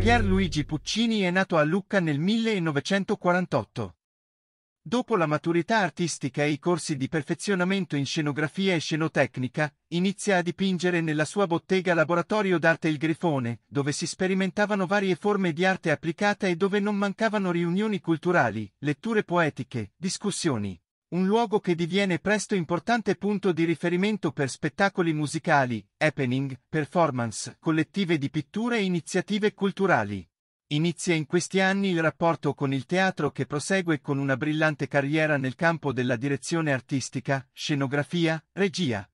Pierluigi Puccini è nato a Lucca nel 1948. Dopo la maturità artistica e i corsi di perfezionamento in scenografia e scenotecnica, inizia a dipingere nella sua bottega Laboratorio d'arte Il Grifone, dove si sperimentavano varie forme di arte applicata e dove non mancavano riunioni culturali, letture poetiche, discussioni un luogo che diviene presto importante punto di riferimento per spettacoli musicali, happening, performance, collettive di pittura e iniziative culturali. Inizia in questi anni il rapporto con il teatro che prosegue con una brillante carriera nel campo della direzione artistica, scenografia, regia.